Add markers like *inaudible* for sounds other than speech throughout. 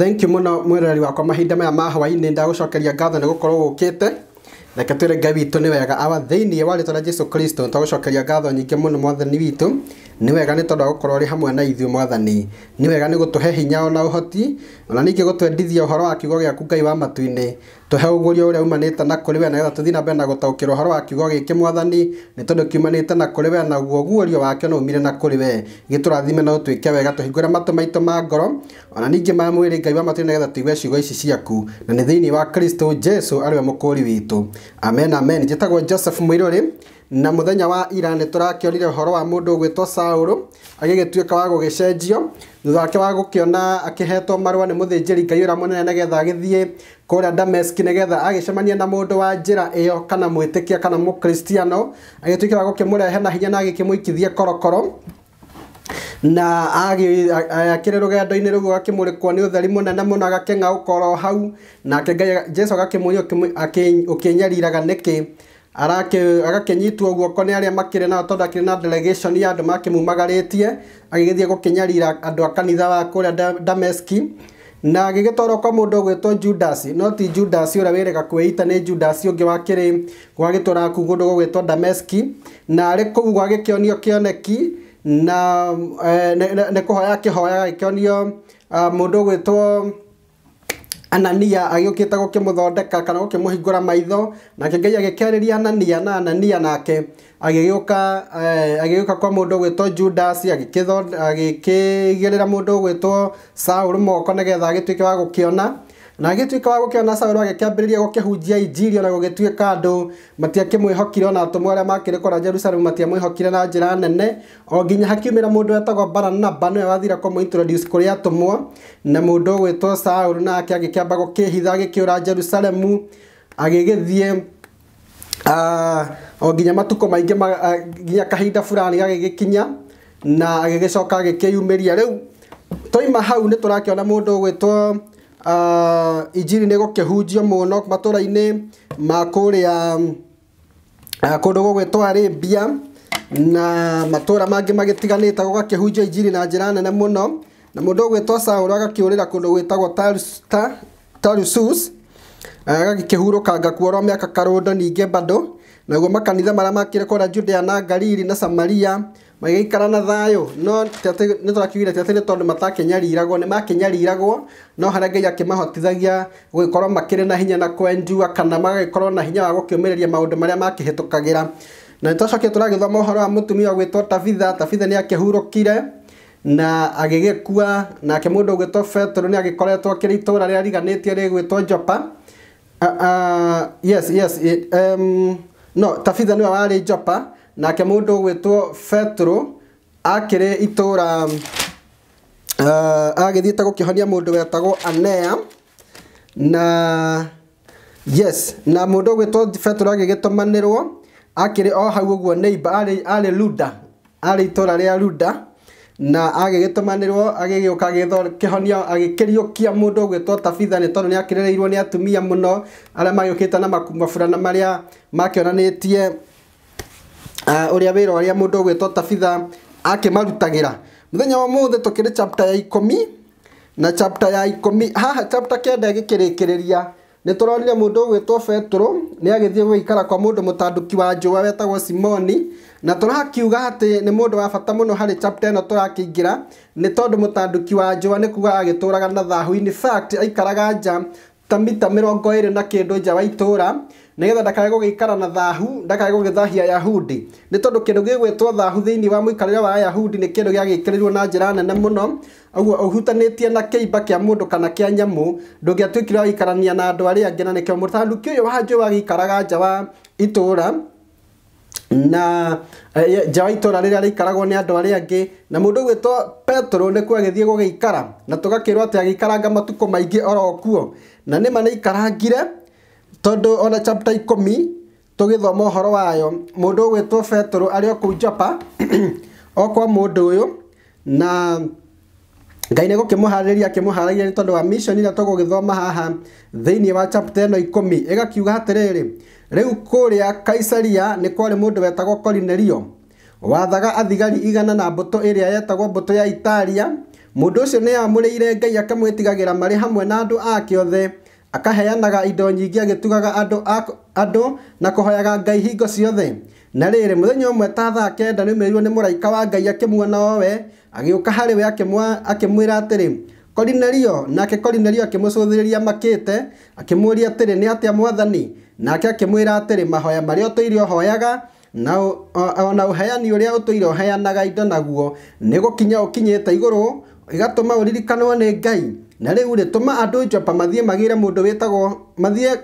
thenki muno mwiroreri wakwa mahinda maya ma hwainä ndagåcokeria ngatho nä gukorwo gukite reke twä re ngai witå nä wega awa thä wa rä la jesu kristo twagå cokeria ngatho nyingä må no mwathani witå nä wega nä tondå wa gå korwo rä hamwe na ithuä mwathani nä wega nä gå tå he hinya ona å hoti ona ningä gå twendithia å horo wa kiugo gä aku ngai wa matu-inä tuhe ugurio uria umanite na kuri we nigetha tuthii na mbere na gutaukirwo horo wa kiugo giki mwathani ni tondu kiumanite na kuri we naguo guorio wake no umire na kuri we giturathime na utwike wega tuhingure matu maitu ma ngoro ona ningi ma mwiri ngai wa matu na nigetha tuigue ciugo ici ciaku na ni thiini wa kristo jesu ari we mukuri witu amen amen njitagwo joseph mwiruri na muthenya wa ira ni turakionire horo wa mundu ugwitwo saulu agigituika wa gugicenjio thutha wake wa nä må thä njä ri ngai må nene nä getha agä ũrĩa mũnene nĩgetha agĩthiĩ nä getha agä cemania na må ndå wa njä ra ä yo kana mwä tä kia kana agä mũkristiano agĩtuĩka wa rehe na hinya na kä må ikithie korokoro na akä rä rä rå u akĩrĩ rũgendo-inĩ rũu akĩmũrĩkwo nĩ ũtheri mũnene mũno agakĩng'aũka koro hau nake kä agakĩmũria nä kä agakĩnyitwo guoko nĩ arĩa makire na tondũ akĩrĩ na delegation ya andũ makĩmumagarĩtie agĩgĩthiĩ gũkĩnyarira andũ a kanitha wa kuria Dameski na agĩgĩtwarwo kwa mundu ũgwĩtwo Judas no ti Judas ũrĩa wĩrĩga kwĩita ni Judas ungi wa wakĩrĩ gwa gĩtũra kũu kũndũ gũgwĩtwo Dameski na ari arĩ gwa gikionio kioneki na eh, ne, nĩ kũhoya akĩhoyaga agĩkĩonio ah, mundu ũgwĩtwo Anania agĩũkĩte gũkĩmũthondeka kana gũkĩmũhingũra maitho nake Ngai agĩkĩarĩria Anania na Anania nake agĩgĩũka eh, agĩgĩũka kwa mũndũ ũgwĩtwo Judas agĩkĩgĩrĩra mũndũ ũgwĩtwo Saũl moko nĩgetha agĩtuĩke wa gũkĩona na agĩtuĩka wa gũkĩona Saũlũ agĩkĩambĩrĩria gũkĩhunjia injiri ona gũgĩtuĩka andũ matiakĩmwĩhokire ona atũmwo arĩa makĩrĩ kũra Jerusalemu matiamwĩhokire na njĩra nene o nginya hakiumĩra mũndũ wetagwo Baranaba nĩwe wathira kũmũintroduce kũrĩ atũmwo na mũndũ ũgwĩtwo Saũlũ nake agĩkĩamba gũkĩhitha agĩkĩũra Jerusalemu agĩgĩthiĩ o nginya matukũ maingĩ nginya kahinda fulani gagĩgĩkinya na agĩgĩcoka agĩkĩyumĩria rĩu twaima hau nĩ tũrakĩona mũndũ ũgwĩtwo Ah, injiri nä gå kä hunjio må no matå ra-inä makå rä a ah, kå ndå gå gwä two arabia na matå ra mangä magä tiganä te gå gakä hunjio injiri na njä ra nene må no na må ndå å gwä two saå agakä å rä ra kå ndå gwä tagwo tarusus ah, agagäkä hurå kanga kuorwo mä aka karå ndo ningä bado naguo makanitha marä a makä re kå rä a judea na galili na samaria magĩikara na thayå no nä twakiugire tä atĩ nä tondå matakenyariragwo nä makenyariragwo no harä a ngai akĩmahotithagia gũgĩkorwo makĩrĩ na hinya na kwenjua kana magagĩkorwo na hinya wa gũkĩũmĩrĩria maũndũ marĩa makĩhĩtũkagĩra na nä twacokire tũragĩthoma ũhoro wa mũtumia ũgwĩtwo tabitha tabitha nĩ akĩhurũkire na agĩgĩkua nake mũndũ ũgwĩtwo betũrũ nĩ agĩkoretwo akĩrĩ itũũra rĩrĩa riganĩtio rĩgwĩtwo jopa uh, ah, uh, ah, yes, yes, it, um, no nake mundu gwitwo Petro akire itura uh, eh, agithiite gukiohonia mundu wetagwo Anea na yes na mundu gwitwo Petro agigitumanirwo akire o hau uguo neighbor ari ari Luda ari itura ria Luda na agigitumanirwo agigiuka agitho kihonia agikiriukia mundu ugwitwo Tabitha ni tondu ni akirereirwo ni atumia muno aria magiukite na makumafurana maria makionanitie uria ah, wira uria mundu ugwitwo tabitha akimarutagira muthenya wa muthe tukiri chapter ya ikomi na chapter ya ikomi haha chapter kenda gikirikiria nä tå ronire må ndå å gwä two betro nä agäthiä gå ikara kwa må ndå må tandå wa njåa wetagwo simoni na tå rakiuga atä nä må ndå wa bata må no harä ä no tå rakä ingä ra nä tondå må tandå wa njåa nä kuga agä tå raga na thahå-inä aikaraga nja ta mita mä rongo na kä nja wa itura nigetha ndakae gũgĩikara na thahu ndakae gũgĩthahia ayahudi nĩ tondũ kĩndũ gĩgwĩtwo thahu thĩinĩ wa mũikarĩre wa ayahudi nĩ kĩndũ gĩagĩkĩrĩirwo na njĩra nene mũno ũguo ũhutanĩtie na kĩimba kĩa mũndũ kana kĩa nyamũ ndũngĩatuĩkire waikarania na andũ arĩa angĩ na nĩkĩo mũtanuki ũyũ wa njũĩ wagĩikaraga nja wa itũũra na eh, nja wa itũra rĩrĩa rĩikaragwo nĩ andũ arĩa angĩ na mũndũ ũgwĩtwo petero nĩkuo agĩthiĩ gũgĩikara na tũgakĩrwo atĩ agĩikaranga matukũ maingĩ oro kuo na nĩma nĩ aikarangire tondå ona chapter thoma å horo wayo må ndå mundu ugwitwo petero ari o kuu japa okwa mundu uyu na ngai nä gå kä må harä ria akä må haragä nä tondå wa mission ä rä a gä thoma haha thä iniä wa chapter no ikå mi ä gakiuga atä rä rä rä u kå rä a kaisaria nä kwarä må ndå wetagwo korinerio wathaga athigari igana na mbå tå ä rä a yetagwo mbå tå ya itaria må ndå å cio nä amå rä ire ngai akamwä tigagä ra marä hamwe na andå ake othe akaheanaga indo nyingĩ agitugaga andũ andũ na kũhoyaga ngai hingo ciothe na rĩrĩ mũthenya ũmwe ta thaa kenda nĩũmĩrirwo nĩ mũraika wa ngai akĩmuona owe agĩũka harĩ we akĩmwĩra atĩrĩ korinelio nake korinelio akĩmũcũthĩrĩria makĩte akĩmũũria atĩrĩ nĩ atĩa mwathani nake akĩmwĩra atĩrĩ mahoya marĩa ũtũire ũhoyaga na ona ũheani ũrĩa ũtũire ũheanaga indo naguo nĩ gũkinya ũkinyĩte igũrũ ĩgatũma ũririkanwo nĩ ngai na rä u rä tå ma andå jopa mathiä magä re må ndå wä tagwo mathiä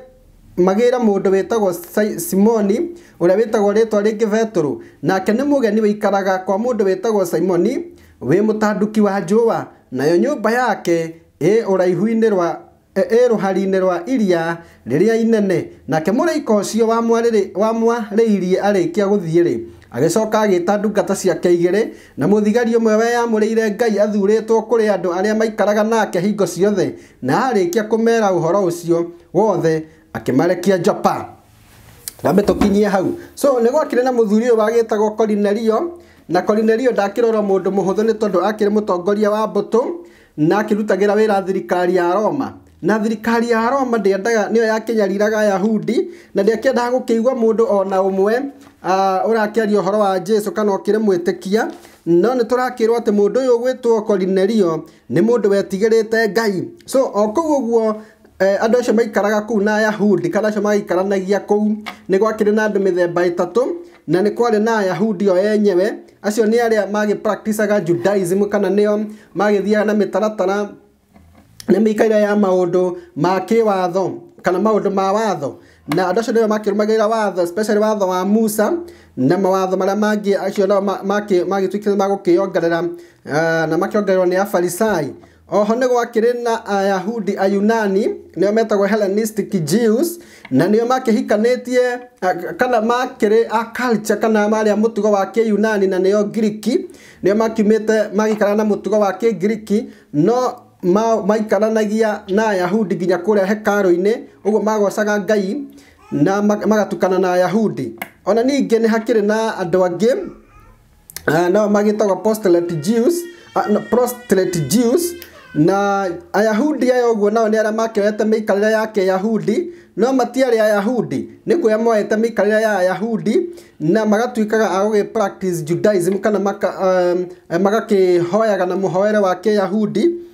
magä ra må ndå wä tagwo simoni å rä a wä tagwo rä twa rä ngä betå nake nä må geni ikaraga kwa må ndå wä tagwo simoni wä må wa njåa nayo nyå mba yake e å raihu rwa ä rå hari-inä rwa iria rä rä a inene nake må raika å cio wamwarä irie arä kia gå thiä rä agĩcoka agita ndungata ciake igĩrĩ na mũthigari ũmwe weyamũrĩire Ngai athurĩtwo kuri andu aria maikaraga nake hingo ciothe na arikia kumera uhoro ucio wothe akimarekia japa rambe tũkinyie hau so nĩ gwakire na muthuri ũyũ wagĩtagwo Korinelio na Korinelio ndakirora mundu muhuthu ni tondu akĩrĩ mutongoria wa mbũtũ na akirutagira wira thirikari ya Roma na thirikari ya Roma ndiendaga niyo yakinyariraga Ayahudi na ndĩakĩendaga gũkĩigua mundu ona ũmwe ũrakĩaria ũhoro wa Jesu kana ũkĩrĩ mwĩtĩkia no nĩ tũrakĩrwo atĩ mundu uyu ũgwĩtwo Korinerio ni mundu wetigirite Ngai so o kũu ũguo e, andũ acio maikaraga kũu na Ayahudi kana acio magĩikaranagia kũu ni gwakĩrĩ na andũ mithemba itatu na ni kwarĩ na Ayahudi o enyewe acio nĩ arĩa magĩprakticaga Judaism kana nĩo magĩthiaga na mitaratara nä mä ikaire ya maå ndå ma kä watho kana maå ndå ma watho na andå acio nä o makä rå magä ra watho especially watho wa musa na mawatho marä a mangä acio nao magä tuä kire magå kä ongerera ah, na makä ongererwo nä afarisai oho nä gwakĩrĩ na ayahudi ayunani nĩo metagwo hellenistic jews na nĩo makĩhikanĩtie ah, kana makĩrĩ a culture kana marĩa mũtugo wa yunani na nĩo ngiriki nĩo makiumĩte magĩikara na mũtugo wa kĩngiriki no maikaranagia na Ayahudi nginya kũrĩa hekarũ å guo magocaga Ngai na magatukana na Ayahudi. Ona nä hakä rä na andũ angĩ ah, nao magĩtagwo prostelete Jews, ah, prostelete Jews na Ayahudi aya ũguo nao nĩ mä ikarä mĩikarĩre ya Kĩyahudi no matiarä Ayahudi nä kuoya moete mĩikarĩre ya Ayahudi na magatuĩkaga a gũgĩ-practice Judaism kana maka, um, magakĩhoyaga na hoere wa yahudi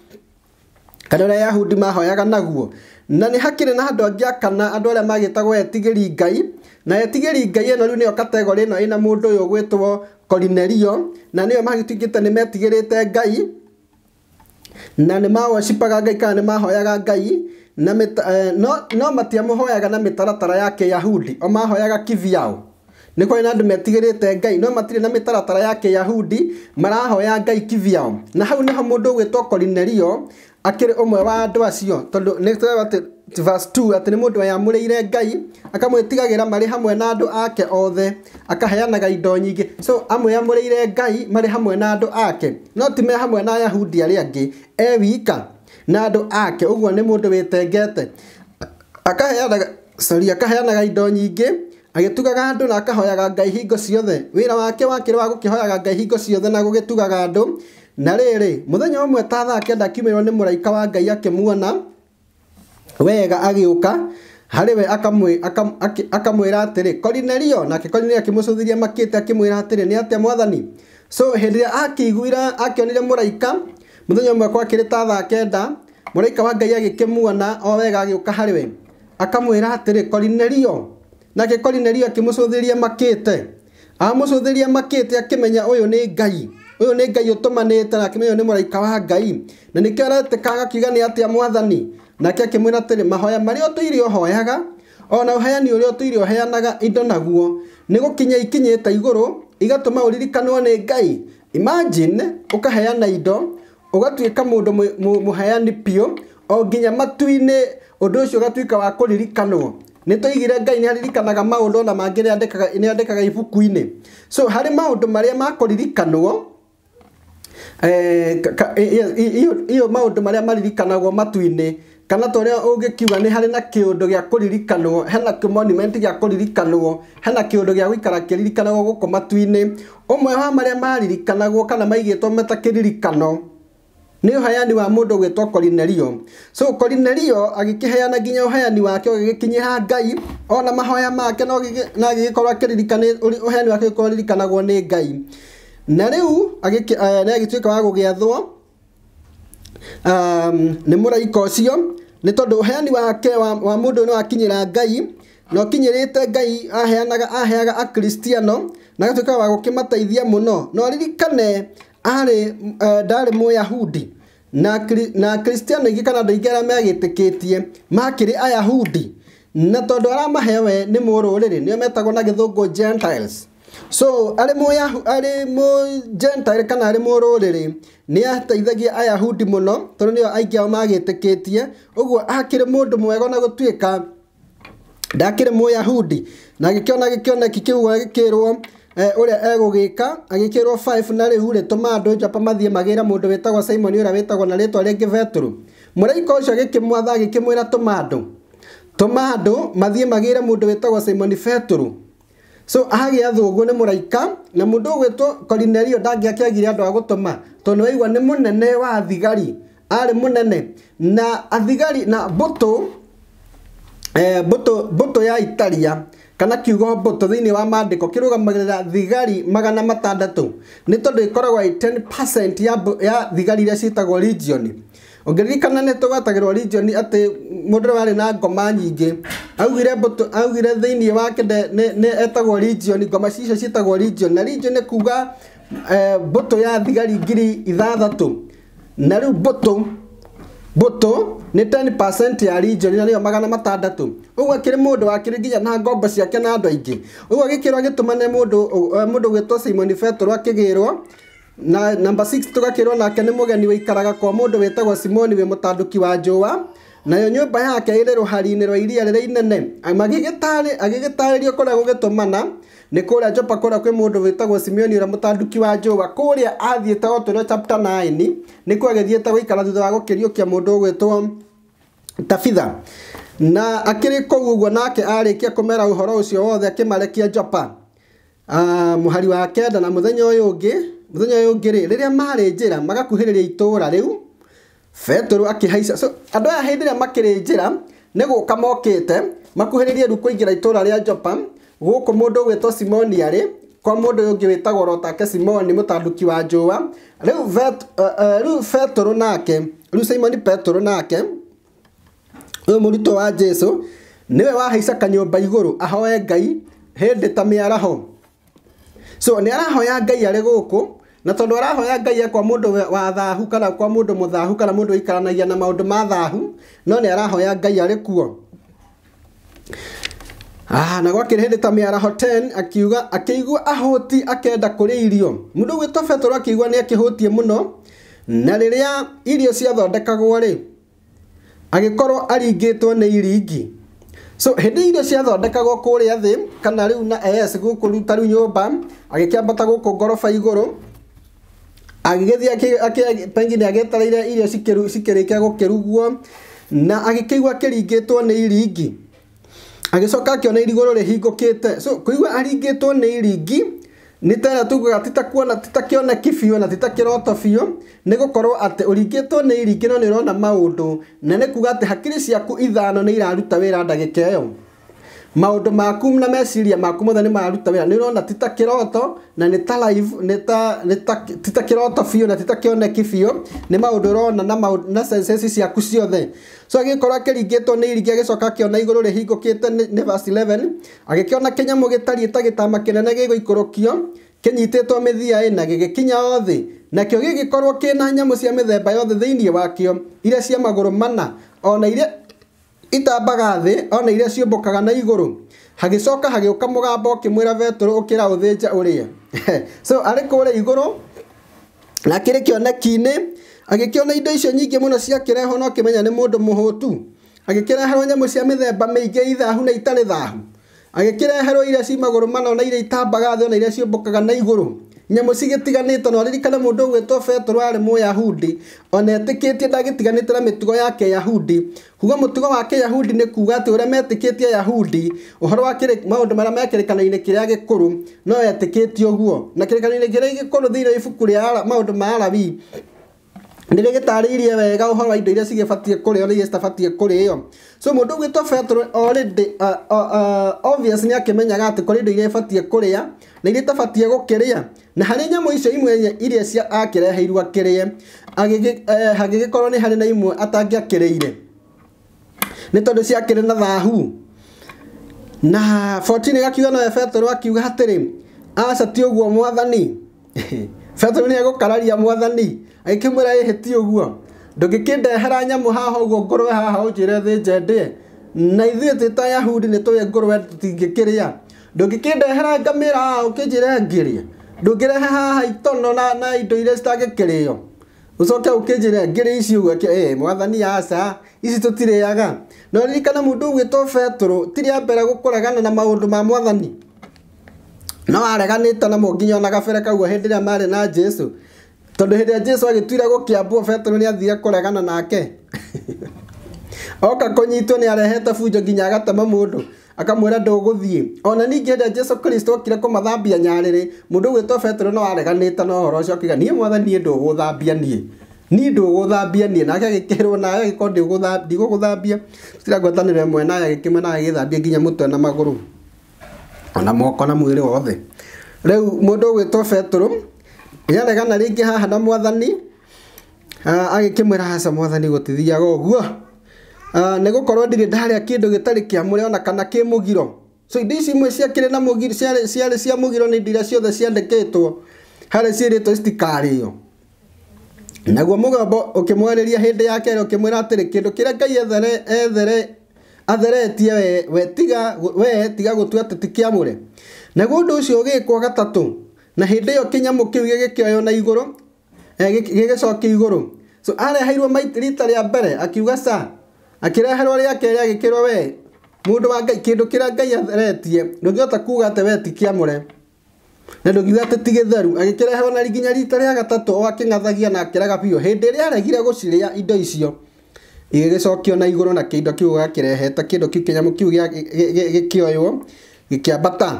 kana ũrĩa yahudi mahoyaga naguo na nĩ hakĩrĩ na andũ angĩ akana andũ arĩa magĩtagwo etigĩri ngai na etigĩri ngai ĩno rĩu nĩyo kategorĩ ĩno ĩna mũndũ ũyũ ũgwĩtwo korinerio na nĩyo magĩtuĩkĩte nĩ metigĩrĩte ngai na nĩ mawocipaga ngai kana nĩ mahoyaga ngai na eh, no, no matiamũhoyaga na mĩtaratara ya kĩyahudi o mahoyaga kiviao nä kwarä na andå te ngai no matirä na mä taratara ya kĩyahudi marahoya ngai kivyao na hau nĩho mũndũ ũgwĩtwo korinerio akĩrĩ ũmwe wa andũ acio tondũ nä verse 2 atĩ nĩ mũndũ wayamũrĩire ngai akamwĩtigagĩra marĩ hamwe na andũ ake othe akaheanaga indo nyingĩ so amwe amwĩyamũrĩire ngai marĩ hamwe na andũ ake no ti me hamwe na ayahudi arĩa angĩ e wika na andũ ake ũguo nĩ mũndũ wĩtengete akaheanaga sorry akaheanaga indo nyingĩ agĩtugaga andũ na akahoyaga ngai hingo ciothe wĩra wake wakĩrĩ wa gũkĩhoyaga ngai hingo ciothe na gũgĩtugaga andũ na rĩrĩ mũthenya ũmwe ta thaa kenda akiumĩrwo nĩ mũraika wa ngai akĩmuona wega agĩũka harĩ we akamwĩra atĩrĩ korinerio nake korinerio akĩmũcũthĩria makĩte akĩmwĩra atĩrĩ nĩ atĩa mwathani so hĩndĩ ĩrĩa akĩiguire akĩonire mũraika mũthenya ũmwe gwakĩrĩ ta thaa kenda mũraika wa ngai agĩkĩmuona o wega agĩũka harĩ we akamwĩra atĩrĩ korinerio na gäkorineri akĩmũcũthĩria makĩte amũcũthĩria makĩte akĩmenya ũyũ nĩ ngai ũyũ nĩ ngai ũtũmanĩte na akĩmenya nĩ mũraika wa ngai na nĩkĩo aretĩkaga akiuga nĩ atĩa mwathani nake akĩmwĩra atĩrĩ mahoya marĩa ũtũire ũhoyaga ona ũheani ũrĩa ũtũire ũheanaga indo naguo nĩ gũkinya ikinyĩte igũrũ igatũma ũririkanwo nĩ ngai imagine ũkaheana indo ũgatuĩka mũndũ mũheani piũ o nginya matu-inĩ ũndũ ũcio ũgatuĩka wa kũririkanwo nä igire ngai nä aririkanaga maå ndå ona mangä nä andekaga ibuku-inä so harä maå ndå marä a makåririkanwo eh, iyo maå ndå marä a maririkanagwo matu-inä kana ta å rä a å ngä kiuga nä harä na kä å ndå gä a kå ririkanwo monument gä a kå ririkanwo hena kä å ndå gä a gå ikara kä ririkanagwo gå kå matu-inä å mwe wa marä a maririkanagwo kana maigä two meta ririkano nä heani wa må ndå gwätwo so korinerio agäkäheana nginya heani wake å ngai ona mahoya make na agä gä uhayani wake gä ririkanagwo nä ngai na rä u nä agä eh, tuä ka wa gå gä athwo um, nä må raika å cio nä tondå heani wake wa må ndå nä wakinyä ra ngai na å kinyä rä te ngai aheaga akristiano na agatuä ka wa gå kä mateithia må no no ririkane arĩ eh, ndarĩ yahudi na kristiano aingĩ kana andũ aingĩ arĩa megĩtĩkĩtie makĩrĩ ayahudi na tondũ aramahe mahewe ni mururiri nĩo metagwo na githungu gentiles so arĩ mũyahu arĩ gentile kana arĩ mũrũrĩrĩ ni ateithagia ayahudi muno tondu nĩo aingĩ ao magĩtĩkĩtie ũguo akĩrĩ mũndũ mwega na gũtuĩka ndakĩrĩ yahudi na gikiona gĩkĩoneki kĩu gikirwo uria eh, egugika agikirwo 5 na riu ri tuma andu japa mathie magira mundu witagwo Simon uria witagwo na ritwa ringi Petero muraika ucio agikimwatha agikimwira tuma andu tuma andu mathie magira mundu witagwo Simon Petero so agiathwo guo ni muraika na mundu ugwitwo Cornelio dangi ndangiakiagire andu a gutuma tondu waigua ni munene wa thigari ari munene na athigari na mbå eh, mbå tå ya Italia kana kiugo mbũtũ thĩinĩ wa maandĩko kĩrũgamagĩrĩra thigari magana matandatũ nĩ tondũ ĩkoragwo 10% ya, ya thigari iria ciĩtagwo legion ũngĩririkana nĩ tũgatagĩrwo region atĩ mũndũ ũrĩa warĩ na ngoma nyingĩ augire mbũtũ augire thĩinĩ wake nĩ etagwo region ngoma cicio ciĩtagwo region na region nĩ kuga eh, mbũtũ eh, ya thigari ngiri ithathatũ na rĩu mbũtũ Mbũtũ nĩ 10% ya region na nĩyo magana matandatũ. Ũguo akĩrĩ mũndũ wakĩrĩ nginya na ngombo ciake na andũ aingĩ. Ũguo gĩkĩro agĩtũmane mũndũ eh, mũndũ gwĩtwo Simon Petro akĩgĩrwo na namba 6 tũgakĩrwo nake nĩ mũgeni wĩikaraga kwa mũndũ wĩtagwo Simoni wĩ mũtanduki wa njũa nayo nyũmba yake ĩrĩ rũhari-inĩ rwa iria rĩrĩa inene agĩgĩtarĩrio kũrĩa gũgĩtũmana nä kå rä a njopa kå rä a kwä må ndå wä tagwo simioni å rä a må tanduki wa njåa kå rä a athiäte o tå rä a 9 nä kå agä thiäte gå thutha wa gå kä riå kia må ndå å gwä two tabitha na akĩrĩ kũu ũguo nake arĩkia kũmera ũhoro ũcio wothe akĩmarekia Jopa ah, mũhari wa kenda na mũthenya ũyũ ũngĩ mũthenya ũyũ ũngĩ rĩ rĩrĩa marĩ njĩra magakuhĩrĩria itũũra rĩu Petero akĩhaica so, andũ aya hĩndĩ ĩrĩa makĩrĩ njĩra nĩ gũka mokĩte makuhĩrĩrie rĩu kũingĩra itũũra rĩa Jopa guku mundu ugwitwo simoni ari kwa mundu ungi witagwo rotake simoni mutanduki wa njua riu vet eh, eh, riu petero nake riu simoni petero nake uyu murutwo wa jesu niwe wahaica kanyumba iguru ahoe ngai hindi ta miaraho so ni arahoya ngai ari guku na tondu arahoya ngai e kwa mundu wa thahu kana kwa mundu muthahu kana mundu ikaranagia na maundu ma thahu no ni arahoya ngai ari kuo Ah, na gwakirihindita miaraho 10 akiuga akiigua ahuti akenda kuri irio mundu gwitwo Petero akiigua ni akihutie muno na riria irio ciathondekagwo ri agikorwo aringitwo ni iringi so hindi irio ciathondekagwo kuria thi kana riu na AS guku riu riu nyumba agikiambata guku ngoroba iguru agigithia pengine agietereire irio cikirikia gukirugwo na agikigua akiringitwo ni iringi agicoka akiona irigoro rihingukite so kuigua aringitwo ni iringi nä tena tugaga titakuona titakä biå na titakä biå nä gå korwo atä å ringätwo nä iringä no nä å rona maå na nä kuga atä hakiri ciaku ithano nä iraruta wä ra ndagä ka ä yo maå ndå maku na meciria maku mothe nä mararuta wä ra nä å rona titakä roto na nä ta titakä roto biå na titakä oneki biå nä maå ndå rona na, na sensesi ciaku ciothe so agĩkorwo akĩringĩtwo nĩ irikia gĩcoka akĩona igũrũ rĩhingũkĩte nĩ verse kä agĩkĩona kĩnyamũ gĩtariĩ ta gĩtama kĩnene gĩgũikũrũkio kĩnyitĩtwo mĩthia ĩna gĩgĩkinya o thĩ nakĩo gĩgĩkorwo kĩna nyamũ cia mĩthemba yothe thĩinĩ o iria cia magũrũ mana ona iria itambaga thĩ ona iria ciũmbũkaga na igũrũ hagĩcoka hagĩũka mũgambo ũkĩmwĩra betũrũ ũkĩra rä ũrĩa *laughs* so arĩ kũrĩa igũrũ na kĩrĩ kĩoneki-inĩ agĩkĩona indo icio nyingĩ mũno ciakĩrehwo na akĩmenya nĩ mũndũ mũhũtu agĩkĩreherwo nyamũ cia mĩthemba mĩingĩ ithahu na itarĩ thahu agĩkĩreherwo iria ci magũrũ mana na iria itambaga thĩ ona iria ciũmbũkaga na igũrũ nyamũ cigĩtiganĩte na ririkane mũndũ ũgwĩtwo Petero arĩ mũyahudi ona etĩkĩtie ndagĩtiganĩte na mĩtugo ya kĩyahudi huga mũtugo wa kĩyahudi nĩ kuga atĩ ũrĩa metĩkĩtie ayahudi ũhoro wa maũndũ marĩa me kĩrĩkanĩro-inĩ kĩrĩa gĩkũrũ no etĩkĩtie uguo na kĩrĩkanĩro-inĩ kĩrĩa gĩkũrũ thĩinĩ ibuku rĩa maũndũ ma alawii nä rä gä tarä irie wega å horo wa indo iria cigäbatiĩ kũrĩo na iria citabatie kũrĩo so må ndå ũgwĩtwo petro already uh, uh, uh, obvious nä akĩmenyaga atä kũrĩ indo iria rä a na iria itabatie gũkĩrĩa na harĩ nyamũ icio imwe iria e akĩreheirwo gä korwo nä harä na imwe atangä akä rä ire nä tondå ciakä rä na thahu na gakiuga nowe petero akiuga atĩrĩ aca ti ũguo mwathani *laughs* betero nä egåkararia mwathani agä mwä ra ä hä ti å guo ndå ngä kä ndehera nyamå haha å guo ngå rwe haha å njä re thä njendä na ithuä twä ta yahudi nä tå yä ngå rwe tũtingä kä rä a ndångä kä ndehera ngamä ra haha å kä njä re ngä rä a rehe haha itono na, na indo iria citangä kä rä o å coke å kä njä re ngä rä ici å guo mwathani aca ici tå tirä aga no ririkana må ndå å gwä two betero tirä ambere gå kå regana na maå ndå ma mwathani no areganite na mũnginya ona kabere kaugwo hĩndĩ ĩrĩa marĩ na jesu tondũ hĩndĩ ĩrĩa jesu agĩtuire gũkĩambwo petero nĩ athire kũregana nake *laughs* oka kũnyitwo nĩ arehete bunjo nginya agatema mũndũ akamwĩra ndũgũthiĩ ona ningĩ hĩndĩ jesu kristo okire kũmathambia nyarĩrĩ mũndũ ũgwĩtwo petero no areganĩte na ũhoro ũcio akiuga niĩ mwathani niĩ ndũgũthambia niĩ niĩ ndũgũthambia niĩ nake agĩkĩrwo nawe agĩkorwo ndigũgũthambia cira ngwatanĩro ĩmwe nawe agĩkĩmwe nawe agĩthambia nginya mũtwe na magũrũ ona moko na mwiri wothe rĩu mũndũ ũgwĩtwo betũrũ nĩaregana ringi haha na mwathani agĩkĩmwĩra hasa mwathani gũtithiaga ũguo nĩgũkorwo ndirĩ ndarĩa kĩndũ gĩtarĩ kĩamũre ona kana kĩ mũgiro so indo ici imwe ciakĩrĩ na mugiro ciarĩ ciarĩ cia mugiro ni indo iria ciothe ciandĩkĩtwo harĩ ciĩrĩtwo citikarĩo naguo mũgambo ũkĩmwarĩria hĩndĩ ya kerĩ ũkĩmwĩra atĩrĩ kindu kĩrĩa ngai ethere ethere atheretie we we tiga we tiga gutua teti kiamure naguo undu ucio ugikwo gatatu na hindi iyo kinyamu kiu gigikioyo na iguru eh, gigicokio iguru so areheirwo rita rĩa mbere akiuga ca akĩreherwo rĩa kerĩ agĩkĩrwo we mũndũ wa ngai kĩndũ kĩrĩa ngai atheretie ndũngĩhota kuuga atĩ we ti kĩamũre na ndũngiuga atĩ ti gĩtheru na nginya rita rĩa gatatũ o akĩng'athagia na akĩraga biũ hĩndĩ ĩrĩa aregire gũcirĩa indo icio igĩgĩcokio na igũrũ na kĩindo kĩu gakĩrehe ta kĩndũ kĩu kĩnyamũ kĩu gĩkĩoywo gĩkĩambata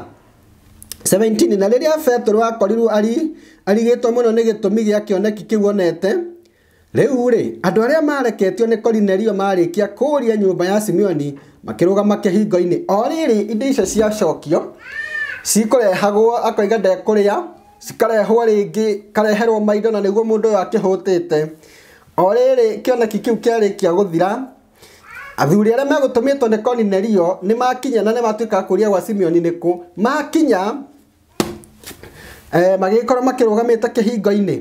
17 na rĩrĩa Petero akorirwo ari arigĩtwo mũno nĩ gĩtũmi gĩa kĩoneki kĩu onete rĩu rĩ andũ arĩa mareketio nĩ Korinelio marĩkia kũũria nyũmba ya Simeoni makĩrũgama kĩhingo-inĩ o rĩrĩ indo icio ciacokio cikũrehagwo akoiga ndekũrĩa cikarehwo rĩngĩ kareherwo maitho na nĩguo mũndũ ũyũ akĩhũtĩte o rĩrĩ kĩoneki kĩu kĩarĩkia gũthira athuri arĩa megũtũmĩtwo nĩ koninerio nĩ makinya na nĩ matuĩka kũria gwa simioni nĩ kũ makinya eh, magĩkorwo makĩrũgamĩte kĩhingo-inĩ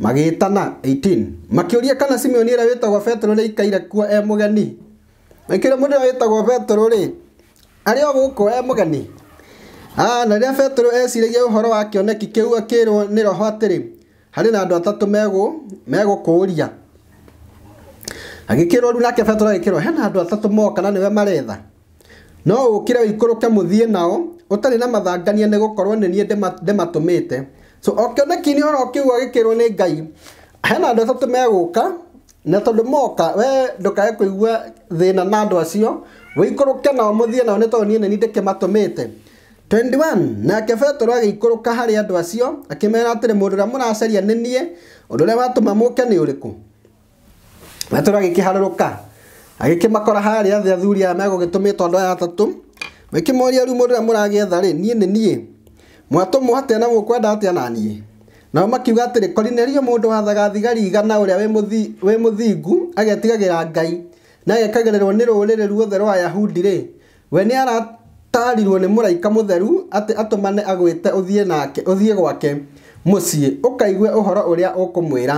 magĩtana 18 makĩũria kana simioni ũrĩa wĩtagwo petero rĩ ikaire kuo e mũgeni makĩrĩa mũndũ ũrĩa wĩtagwo petero rĩ arĩ o gũkũ e mũgeni ah, na rĩrĩa petero eciragia ũhoro wa kĩoneki kĩu akĩrwo nĩ roho atĩrĩ harä na andå atatå megå kå ria agä kä rwo rä u nake betero agä kä rwo hena andå atatå mokana na nä we maretha no å kä re ikå rå ke må thiä nao å tarä na mathangania nä gå korwo nä niä ndä mä te so okä onekini ona å kä u agä kä rwo nä ngai hena andå atatå megå ka na tondå moka we ndå kae kå igua thä na na andå acio wä ikå rå ke nao må thiä nao nä tondå niä nä ni ndä kä matå mä te 21 nake petero agĩikũrũka harĩ andũ acio akĩmeera atĩrĩ mũndũ ũrĩa mũracaria nĩ niĩ ũndũ ũrĩa watũma mũke nĩ ũrĩkũ petero agĩkĩharũrũka agĩkĩmakora harĩa thĩ athuri aya megũgĩtũmĩtwo andũ aya atatũ makĩmoria rĩu mũndũ ũrĩa mũragĩetha-rĩ niĩ nĩ niĩ mwatũmwo atĩa na mũkwenda atĩa na niĩ nao makiuga atĩrĩ korinerio mũndũ wathaga thigari igana ũrĩa wĩ mũthingu agetigagĩra ngai na agekagĩrĩrwo nĩ rũrĩrĩ ruothe rwa ayahudi-rĩ we nĩ tarirwo nä må raika må theru atä atåmane å thiä nake thiä gwake å ũkaigue ũhoro ũrĩa ũkũmwĩra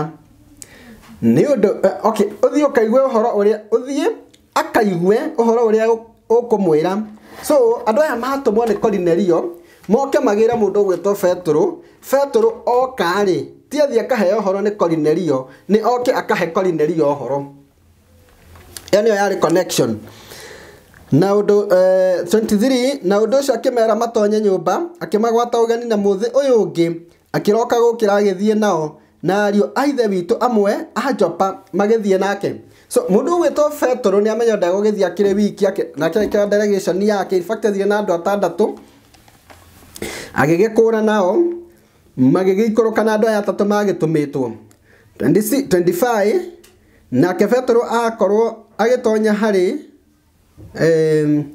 nĩ ũndũ eh, okay ũthiĩ rä a å thiä akaigue ũhoro ũrĩa ũkũmwĩra so andå aya mwo nä korinerio moke ndå mũndũ ũgwĩtwo betũrũ betũrũ oka-rĩ ti athiĩ akaheo ũhoro nä korinerio nä oke akahe korinelio ũhoro ĩyo nä yo connection na undu eh, 23 na undu ucio akimera matonye nyumba akimagwata ugeni na muthi uyu ungi akiroka gukira agithie nao na ario aithe ithe amwe ahajopa magithie nake so mũndũ fetoro ni nĩ ndago githie akire wiki na akĩrekera delegation yake in fact athire na andũ atandatũ agĩgĩkũra nao magĩgĩikũrũka na andũ aya atatũ magĩtũmĩtwo 25 na kefetoro akorwo agĩtonya hari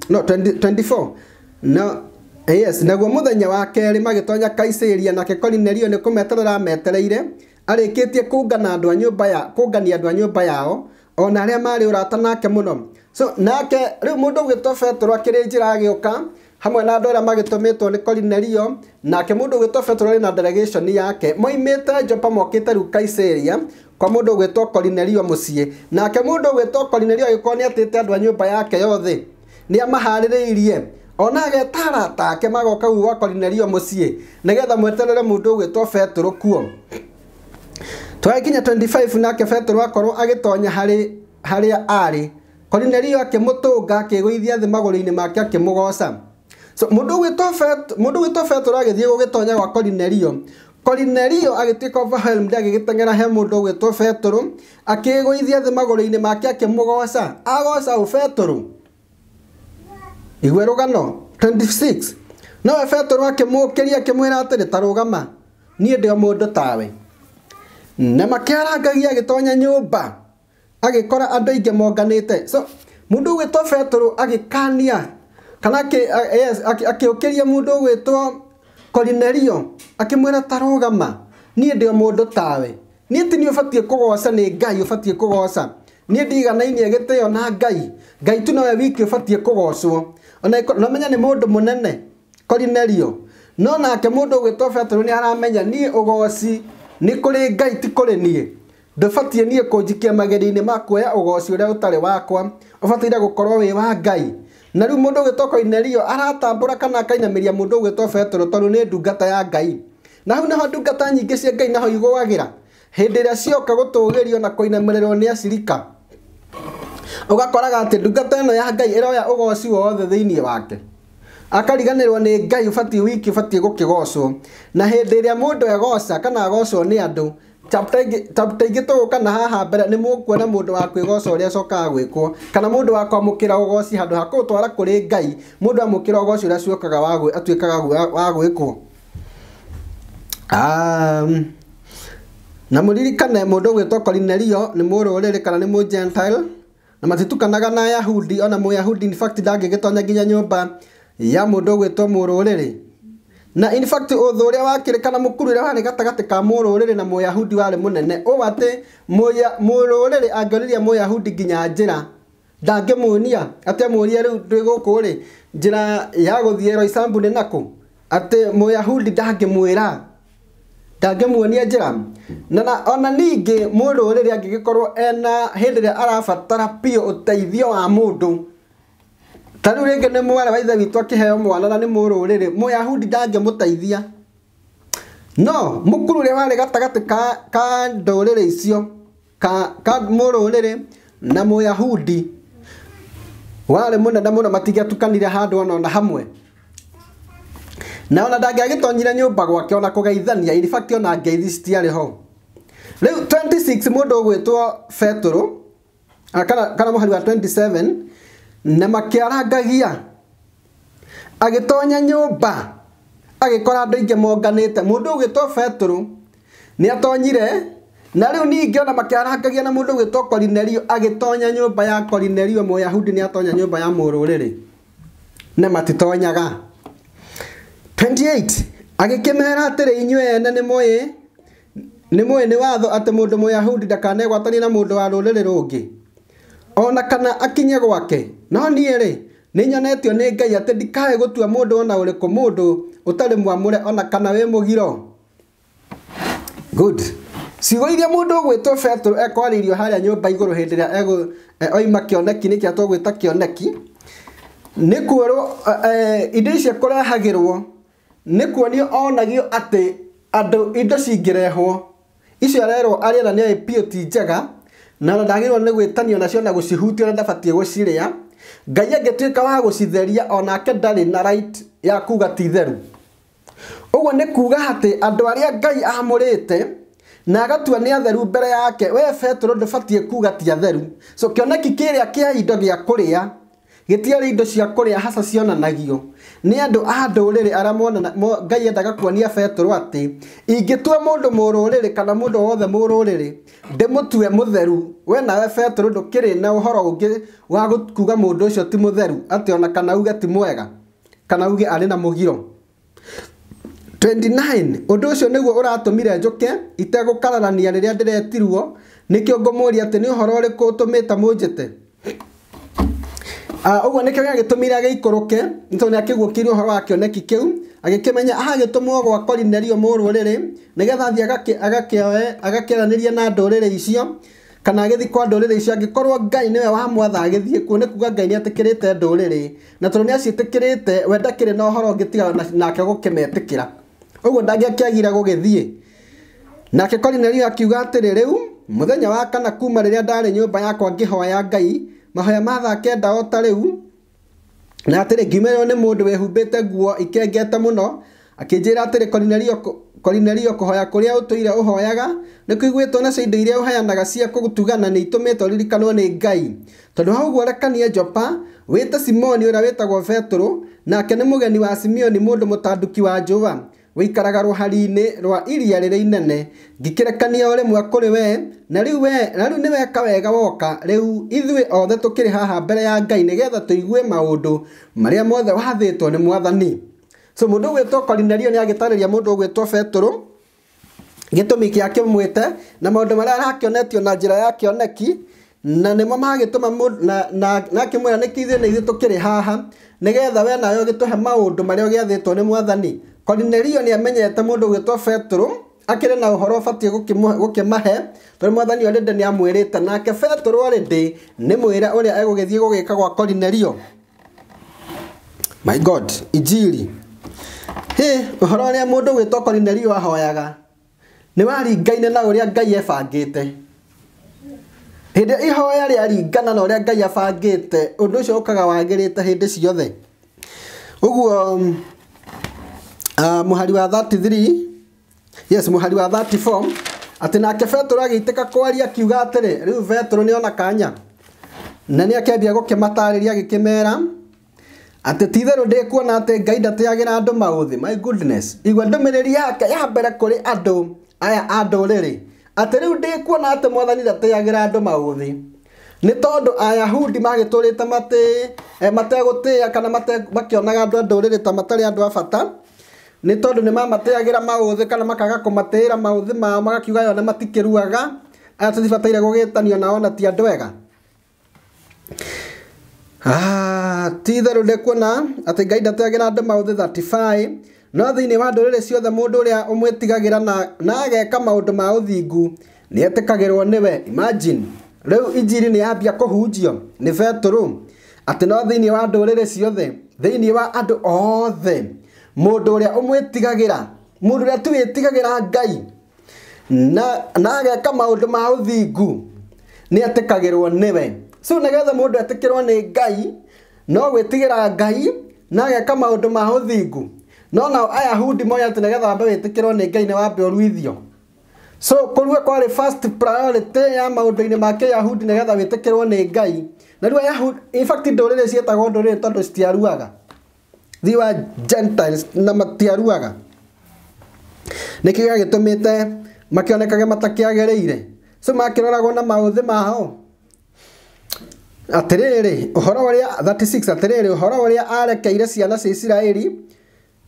no 24 no yes naguo muthenya wa keri magitonya kaiceria nake korinerio ni kumeterera metereire arikitie kungana andu a nyumba ya kungania andu a nyumba yao ona aria mari urata nake muno so nake riu mundu ugitwo petero akiri njira agiuka hamwe na andå arä a magätåmätwo nä korinerio nake må ndå å gä na delegation yake moimä te jopa mokä te rä u kwa mundu ugwitwo Kornelio mucii nake mundu ugwitwo Kornelio agĩkorwo nĩ atĩte andũ a nyũmba yake yothe nĩ amaharĩrĩirie ona ageta arata ake magoka guo gwa Kornelio mucii nigetha mweterere mundu ugwitwo Petero kuo twagĩkinya 25 nake Petero akorwo agĩtonya harĩ harĩa arĩ Kornelio akĩmũtũnga akĩgũithia thĩ magũrũ-inĩ make akĩmũgoca so, mũndũ ũgwĩtwo Petero agĩthiĩ gũgĩtonya gwa Kornelio korinelio agätuä ka helmd he må ndå å gwä two betårå akä ithia thä magårå-inä make akä må goca agoca å betårå igue rå gano nowe betårå akä må kä ta rå gama niä ndä ndå tawe na makäarangagia agä tonya nyå mba agä kora so må ndå å gwä two betårå agä kana akä å kä korinelio akimwira tarogama niä ndä mundu tawe niä ti ni å batiä kå goca ngai å batiä kå goca niä ndiganainie gä tä na ngai ngai tu nowe wiki ufatie kugocwo ona no menya ni mundu ndå må no nake må ndå å gwä two nä aramenya niä å ni kuri ngai ti kuri rä niä ndåbatiä niä kå njikia mageri-inä makuoya å goci å rä a å tarä wakwa å bataire gå korwo wä wa ngai na rä u må ndå å gä two koinerio aratambå kana akainamä mundu å gä two betero tondå nä ndungata ya ngai na hau naho ndungata nyingä cia ngai naho igåagä ra hä ndä ä rä a cioka gå tå gä rio na kåinamä rä rwo nä acirika gakoraga atä ndungata ä no ya ngai ä roya å goci wothe thä iniä wake akariganä rwo nä ngai å batiä wiki å batiä gå kä gocwo na hä ndä ä rä a må ndå egoca kana agocwo nä andå taingä tå chapter ingĩtũgũka na haha mbere nĩ mũkuona mũndũ wa a cokaga gwä kwo kana må mũndũ wa kwamũkĩra ũgoci handũ ha kũũtwara kũrĩ ngai mũndũ rä a ũrĩa atuä kaga wa gwä kwo na må må ririkane ndå gwä mũririkane nä må rå rä rä kana nĩ mũgentile na matitukanaga na Ayahudi ona Mũyahudi in fact ndangĩgĩtonya nginya nyũmba ya rå rä rä na in fact ũthũ ũrĩa kana mukuru ũrĩa warĩ gatagatĩ ka mũrũrĩrĩ na mũyahudi warĩ mũnene ũũ atĩ mũrũrĩrĩ angĩoririe mũyahudi nginya njira ndangĩmuonia atĩ amuonie rĩu ndĩ gũkũ ri njira ya gũthiĩ roisambu nĩ nakũ atĩ mũyahudi ndangĩmwĩra ndangĩmuonia njira na ona ningĩ mũrũrĩrĩ angigikorwo ena hĩndĩ ĩrĩa arabatara biũ ũteithio wa mũndũ ta rä u rä ngä nä mwara waithe ithe witå akĩheo mwana na nä må rå rä rä må yahudi ndangä må teithia no må kuru rä warä gatagatä ka, ka ndå rä rä icio ka, må rå rä rä na må yahudi warä må nene må no matingäatukanire handå ona hamwe na ona ndangä tonyire nyå mba gwake ona kå geithania iribati ona ngeithi citiarĩ ho rä u må ndå å gwä two betrå kana må hari wa 27 na makiarangagia agitonya nyumba agikora andu aingi monganite mundu ugitwo petero ni atonyire na riu ningi ona makiarangagia na mundu ugitwo korinerio agitonya nyumba ya korinerio yahudi ni atonya nyumba ya rä na matitonyaga 28 agikimera atiri inyue ene ni moyi ni moyi ni watho ati mundu muyahudi ndakanegwatanie na mundu wa rå rungi ona kana akinye gwake no niĩ rĩ nĩ nyonetio nĩ ngai atĩ ndikae gũtua mũndũ ona ũrĩkũ mũndũ ũtarĩ mwamũre ona kana wĩ mũgiro good ciugo iria mũndũ ũgwĩtwo betũrũ ekwarĩirio harĩa nyũmba igũrũ hĩndĩ ĩrĩa e, oima kĩoneki nĩ kĩa tũgwĩta kĩoneki nĩ kuorwo e, e, indo icio kũrehagĩrwo nĩ kuonio onagio atĩ andũ indo cingĩrehwo icio arerwo arĩera nĩ oĩ piũ ti njega na ona ndagĩrĩirwo nĩ gwĩtanio nacio na gũcihutia ũrĩa ndabatiĩ gũcirĩa ngai angĩtuĩka wa gũcitheria onake ndarĩ na right ya kuga ti theru ũguo nĩ kuga atĩ andũ arĩa ngai amũrĩte na agatua nĩ atheru mbere yake we betũrũ ndũbatiĩ kuga ti atheru so kĩoneki kĩrĩa kĩa indo gĩa kũrĩa gĩtiarĩ indo cia kũrĩa hasa cionanagio nĩ andũ a ndũrĩrĩ arĩa ngai endaga kuonia betũrũ atĩ ingĩtua mũndũ mũrũrĩrĩ kana mũndũ wothe mũrũrĩrĩ ndĩmũtue mũtheru we nawe betũrũ ndũkĩrĩ na uhoro ũngĩ wa kuga mũndũ ũcio ti mũtheru ati ona kana uge ti mwega kana uge arĩ na mũgiro 29 ũndũ ũcio nĩguo ũratũmire njũke itegũkararania rĩrĩa ndĩretirwo nĩkĩo ngũmũũria atĩ nĩ ũhoro ũrĩkũ ũtũmĩte mũnjĩte Ah, ũguo nĩkĩo gĩagĩtũmire agĩikũrũke nĩ tondũ nĩ akĩguũkĩire ũhoro wa kĩoneki kĩu agĩkĩmenya agagĩtũmwo gwa Korinelio mũrũrĩrĩ nĩgetha athiĩ agakĩaranĩria na ndurire icio kana agithi kwa ndurire icio angĩkorwo Ngai niwe wa mwatha agĩthiĩ kuo nĩ kuga Ngai ni atikirite ndurire na tondũ nĩ aciĩtĩkĩrĩte we ndakĩrĩ na ũhoro ũngĩ tiga nake gũkĩmetĩkĩra ũguo ndangĩakĩagire gũgĩthiĩ nake Korinelio akiuga atĩrĩ riu mũthenya wa kana kuma riria ndarĩ nyumba yakwa ngihoya Ngai mahoya ma thaa kenda o ta rĩu na må ndå wä humbä te nguo ikengete mũno akĩnjĩra atĩrĩ korinerio å hoyaga nä kå nĩ kũiguĩtwo nacio indo iria ũheanaga cia mä te å ririkanwo nä ngai tondũ hau jopa wä te simoni wä tagwo betũrũ nake må geni wa simeoni mũndũ mũtanduki wa va wikaraga ruhari-inĩ rwa iria rĩrĩ inene ngĩkĩrekania o rĩmwe kũrĩ we na rĩu nĩ weka wega woka rĩu ithuĩ othe tũkĩrĩ haha mbere ya ngai nĩgetha tũigue maũndũ marĩa mothe wathĩtwo nĩ mwathani so mũndũ ũgwĩtwo korinario nĩ agĩtarĩria mũndũ ũgwĩtwo betũrũ gĩtũmi kia kĩmwĩte na maũndũ marĩa arakĩonetio na njĩra ya kĩoneki na nĩmo magĩtũma na na akĩmwĩra nĩkĩ ithuĩ na ithuĩ tũkĩrĩ haha nĩgetha we nawe ũgĩtũhe maũndũ marĩa ũgĩathĩtwo nĩ mwathani Korinelio nä amenyete må ndå gwä two betero rä na å horo å batiä gå kä mahe tondå mwathani orende nä amwä te nake betero orende nä mwä re å rä a egå gä thiä gå gä ka gwa korinelio my hä å horo å rä a må ndå gwä two korinelio ahoyaga nä waringaine na å rä a ngai ebangä te hä ndä ihoya rä aringana na å rä a ngai abangä te å ndå å cio å kaga wagä rä te hä ndä ciothe å guo uh, ah, muhari wa 33 yes muhari wa 34 atĩ nake betero agĩitĩka kwaria akiuga riu rĩu ni ona kanya na nĩ akĩambia gũkĩmatarĩria agĩkĩmera atĩ ti-itherũ ndĩkuona atĩ ngai ndateagĩra andũ maũthĩ my goodness igua ndũmĩrĩri yake ya mbere kũrĩ andũ aya a ndũrĩrĩ atĩ rĩu kuona atĩ mwathani ndateagĩra andũ maũthĩ nĩ tondũ ayahudi magĩtũrĩte matĩ eh, mategũtĩya kana mate, makĩonaga andũ a ndũrĩrĩ ta matarĩ andũ a bata ni tondu ni mamateagira ra kana makaga kå matä ma magakiuga yone matikä ruaga arä tåtibataire gå gä tanio ti andå ega ah, ti itherå de kuna ati ngai ndateagä ra andå maå thä no thä inä wa ndå rä ciothe mundu uria å na na ageka maundu ma uthingu ni nä niwe imagine rwo nä we rä u injiri ni yambia kå ni nä betå no thä wa ndå rä ciothe thä wa andu othe mundu uria umwitigagira mundu uria tuwitigagira ngai na na ageka maundu ma uthingu ni atikagirwo niwe so nigetha mundu atikirwo ni ngai no gwitigira ngai na ageka maundu ma uthingu no nao ayahudi moya ati nigetha wambe witikirwo ni ngai ni wambe uruithio so kũrua kwarĩ first priority ya maũndũ-inĩ ma kĩyahudi nĩgetha wĩtĩkĩrwo nĩ ngai narĩu ayahudi in fact ndũrĩrĩ ciĩtagwo ndũrĩrĩ tondũ citiaruaga they were Gentiles na matiaruaga nä kä gä gä tå mä te makionekage matakäagereire so makäroragwo na maåthä maho atiriri uhoro uria 36 atiriri uhoro uria arekeire ciana cia Isiraeli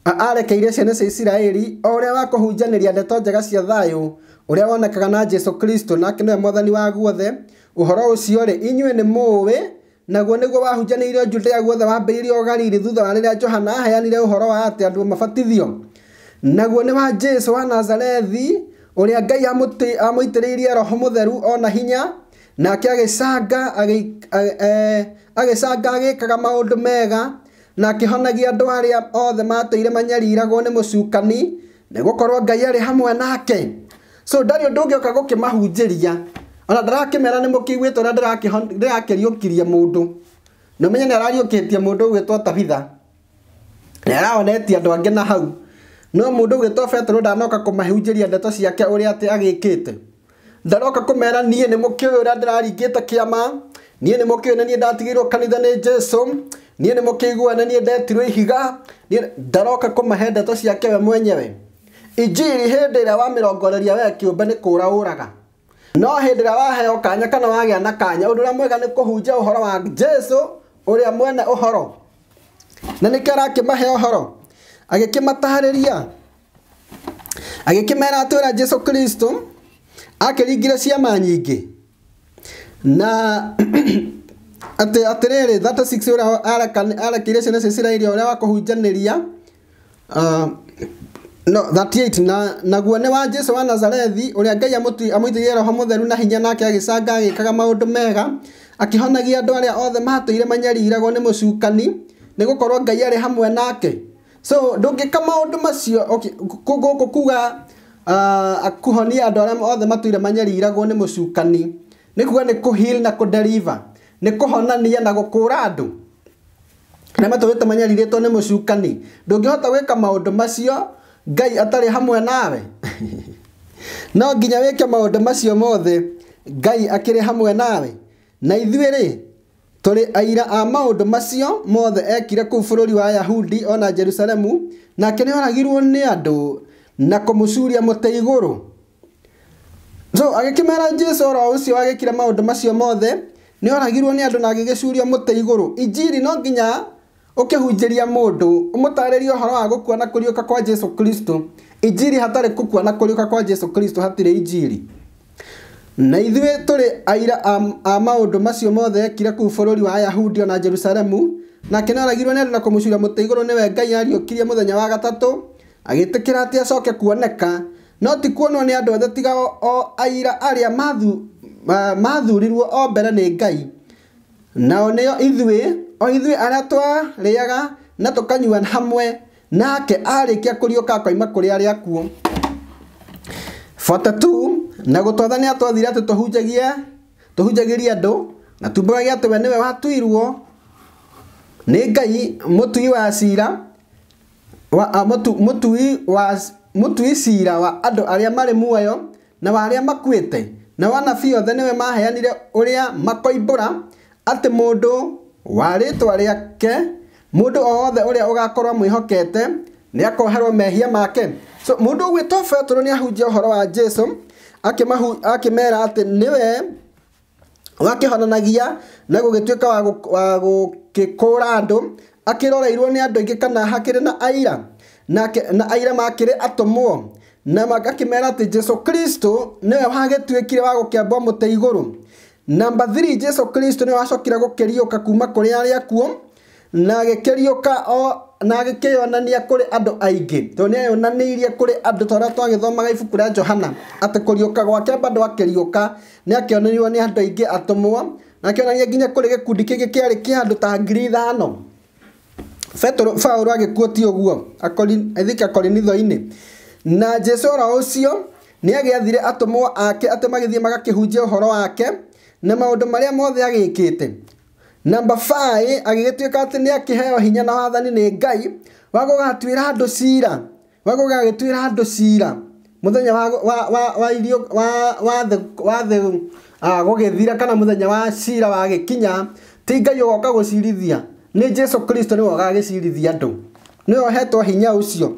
arekeire ciana cia Isiraeli o uria wa kuhunjaniria ndeto njega cia thayu uria wonekaga na Jesu Kristo nake niwe mwathani wa guothe uhoro ucio ri inyuĩ nĩ mũũĩ naguo nĩguo wahunjanĩirio Judea guothe wambĩrĩirie o Galili thutha wa rĩrĩa Johana aheanire ũhoro wa atĩ andũ mabatithio naguo nĩ wa Jesũ wa Nazarethi ũrĩa Ngai amũitĩrĩirie roho mũtheru o na hinya nake agĩcanga e, agĩcanga agĩĩkaga maũndũ mega na akĩhonagia andũ arĩa othe matũire manyariragwo nĩ mũcukani nĩgũkorwo Ngai arĩ hamwe nake so ndarĩ ũndũ ũngĩoka gũkĩmahunjĩria ona ndarakĩmera nĩ mũkĩiguĩte ũrĩa ndĩrakĩriũkirie mũndũ na ũmenye nĩ arariũkĩtie mũndũ ũgwĩtwo tabitha nĩ araonetie andũ angĩ na hau no mũndũ ũgwĩtwo betero ndanoka kũmahunjĩria ndeto ciake ũrĩa atĩ agĩkĩte ndaroka kũmera niĩ nĩ mũkĩũĩ ũrĩa ndĩraringĩte kĩama niĩ nĩ mũkĩũĩ na niĩ ndatigĩirwo kanitha nĩ jesu niĩ nĩ mũkĩigua na niĩ ndetirwo ihiga ndaroka kũmahe ndeto ciake we mwenyewe injiri hĩndĩ ĩrĩa wamĩrongoreria wee kĩũmbe nĩ kũũra ũraga no hä ndä ä rä a waheo kanya kana wagä a na kanya å ndå å rä a mwega nä kå hunjia å horo wa jesu å rä a mwene å horo na nä kä arakä mahe å horo agä kä mataharä ria agä kä mera atå rä jesu kristo akä ringire ciama nyingä na atä atä rä rä å rä a arakä ire ciana cio ciraire å rä a wa hunjanä ria uh, no 38 na naguo nĩ wa Jesu wa Nazarethi ũrĩa Ngai amuti amũitĩrĩire roho mũtheru na hinya nake agicanga agikaga maundu mega akihonagia andũ aria othe matũire manyariiragwo ni mucukani ni gũkorwo Ngai ari hamwe nake so ndũngĩka maũndũ macio gũkũ kuga ah, kũhonia andũ aria othe matũire manyariiragwo ni mucukani ni kuga nĩ kũheal na kũdeliver nĩ kũhonania na gũkũra andũ arĩa matũrĩte manyarirĩtwo nĩ mũcukani ndũngĩhota gwĩka maundu macio ngai atarä hamwe nawe *laughs* no nginya wä ke maå ndå macio mothe ngai akä rä hamwe nawe na ithuä rä tũrĩ aira a maũndũ macio mothe ekire kũu bũrũri wa Yahudi ona Jerusalemu nake oragirwo nĩ andũ na kũmũcuria mũtĩ igũrũ so agĩkĩmera Jesũ oro ũcio agĩkire maũndũ macio mothe oragirwo nĩ andũ na agĩgĩcurio mũtĩ igũrũ injiri no nginya ukihunjiria mundu umutaririe uhoro wa gukua na kuriuka kwa Jesu Kristo ijiri hatarĩ gũkua na kuriuka kwa Jesu Kristo hatire ijiri na ithuĩ tũrĩ aira a, a maũndũ macio mothe ekire kũu bũrũri wa Ayahudi ona Jerusalemu nake nĩoragirwo nĩ andũ na kũmũcuria mũtĩ igũrũ nĩwe Ngai ariũkirie mũthenya wa gatatũ agĩtĩkĩra atĩ acoke kuoneka no ti kuonwo nĩ andũ othe tiga o, o aira arĩa mathu, uh, mathurirwo o mbere nĩ Ngai nao nĩo ithuĩ o a twarä aga na kanyua hamwe nake arĩkia kũriũka akoima a arä akuo 42 na gũtwatha nĩ atwathire atĩ tũhunjagie tũhunjagĩrie andũ na tumbũragie atĩ we nĩwe watuirwo nä Ngai mũtui wa cira wa, mũtu, mũtui wa mũtui cira wa andũ arĩa marĩ muoyo na wa arĩa makuĩte na wanabii othe nĩwe maheanire ra atä må ndå wa rĩtwa rĩake mundu o wothe ũrĩa ũgakorwo mwĩhokete nĩ akoherwo mehia make so mundu ũgwĩtwo betũrũ nĩ ahunjia ũhoro wa jesu akĩmera atĩ nĩwe wakĩhonanagia na gũgĩtuĩka wa gũgĩkũũra andũ akĩroreirwo nĩ andũ aingĩ kana hakĩrĩ na aira na aira makĩrĩ atũmwo na makakĩmera atĩ jesu kristo nĩwe wagĩtuĩkire wa gũkĩambwo mũtĩ igũrũ namba 3 jesu kristo nä wacokire gå kä riå ka kuma kå rä arä akuo na agä kä riå ka na agä kä yonania kå rä andå aingä tondå nä ayonanä irie kå rä andå ta å rä a twagä thomaga ibuku rä a johana atä kå riå ka gwake bado akä riå ka nä akäonanirio nä andå aingä atåmwo na akäonania nginya kå rä gä kundi kä gä kä arä kä andå ta ngiri ithano baå agä kuo ti å guo akorinitho-inä na jesu ora å cio nä agä athire atå mwo ake atä magä thiä magakĩ hunjia å horo wake na maundu maria mothe agikite namba 5 agigituika ati ni akiheo hinya na wathani ni ngai wa gugatuira andu cira wa gugagituira andu cira muthenya wa wa wa ilio wa wa the wa the gugithira kana muthenya wa cira wa gikinya ti ngai ugoka gucirithia ni Jesu Kristo ni ugaga agagicirithia andu ni ohetwa hinya ucio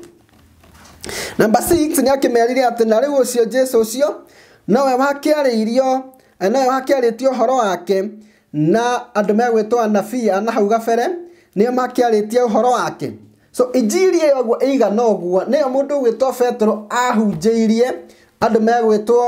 namba 6 ni akimerire ati na riu ucio Jesu ucio nowe wakiariirio enayo hakĩarĩtio ũhoro wake na andũ megwĩtwo anabii a nahau gabere nĩo makĩarĩtie ũhoro wake so injiri ĩyo ũguo ĩigana ũguo nĩyo mũndũ ũgwĩtwo petero ahunjĩirie andũ megwĩtwo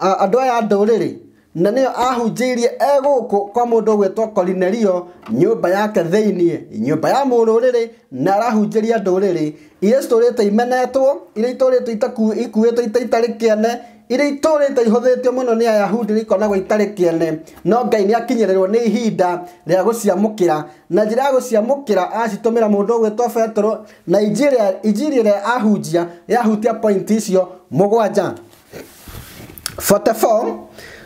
andũ aya a ndũrĩrĩ na nĩyo ahunjĩirie egũkũ kwa mũndũ ũgwĩtwo korinerio nyũmba yake thĩiniĩ nyũmba ya mũrũrĩrĩ na arahunjĩria ndũrĩrĩ iria citũrĩte imenetwo iria itũrĩtwo ikuĩtwo itarĩ kĩene iria iturite ihuthitio muno ni ayahudi rikonagwo itari kiene no ngai ni akinyiriirwo ni ihinda ria guciamukira na njira ya guciamukira acitumira mundu ugwitwo petero na injiri ria ahunjia yahutia point icio mugwanja 44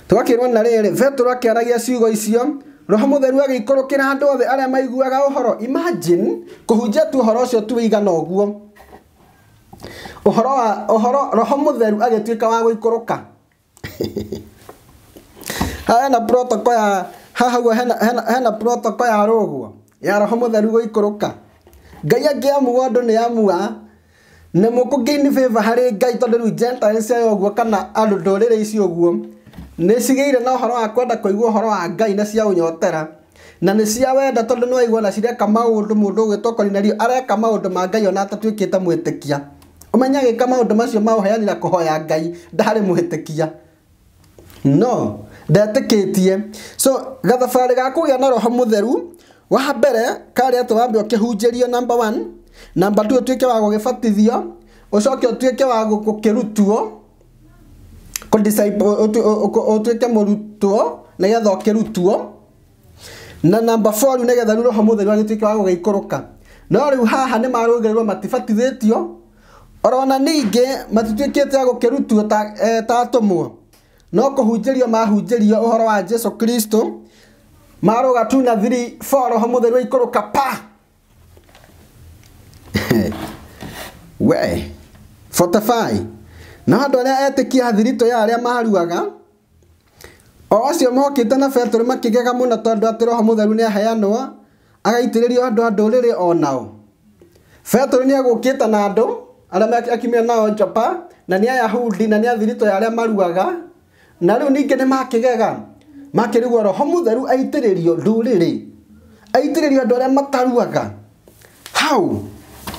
tugakirwo na riri petero akiaragia ciugo icio roho mutheru agä ikå rå kä ra andå othe arä a maiguaga å horo imagine kå tu å horo å cio tu igana å guo uhoro wa uhoro roho mutheru agituika wa guikuruka *laughs* haha na protocol ya haha hena hena hena protocol ya roguo ya roho mutheru guikuruka ngai angiamua andu ni amua nä må kå ngä favor harä ngai tondå rä u gentile ciayo å guo kana andå ndå rä icio å guo na å wa kwenda kåigua å wa ngai na cia å na nä cia wenda tondå nä waigua na cireka maå ndå må areka maå ma ngai ona atatuä kä te mwä umenye agĩka maũndũ macio ma ũheani na kũhoya ngai ndarĩ mwĩtĩkia no ndetĩkĩtie so gathabarĩ ga kũgĩa na roho mũtheru wa mbere karĩ atĩ wambe ũkĩhunjĩrio number one number two ũtuĩke wa gũgĩbatithio ũcoke ũtuĩke wa gũkĩrutwo ũtuĩke mũrutwo nĩgetha ũkĩrutwo na na number four nĩgetha rĩu roho mũtheru agĩtuĩke wa gũgĩikũrũka no rĩu haha nĩ marũgĩrĩrwo matibatithĩtio orona ningä matituä ago agå ta eh, tatåmwo no kå hunjärio mahunjärio å horo wa jesu kristo marå ga na thiri foro må theri ikuru kapa rå ka pa *laughs* we botebai na andå arä a etä thiritå ya aria a maruaga o acio mokä te na betero makĩgega må no tondå atä roho må theru nä aheanwo agaitĩrĩrio andå a ndå rä rĩ onao betero nä agå kä te na andå arä a akiumä nao jopa na nä ayahudi na nä athiritå ya arä a maruaga na rä u ningä nä makä gega makä rä guo roho må theru aitä rä rio ndå rä andå arä a mataruaga hau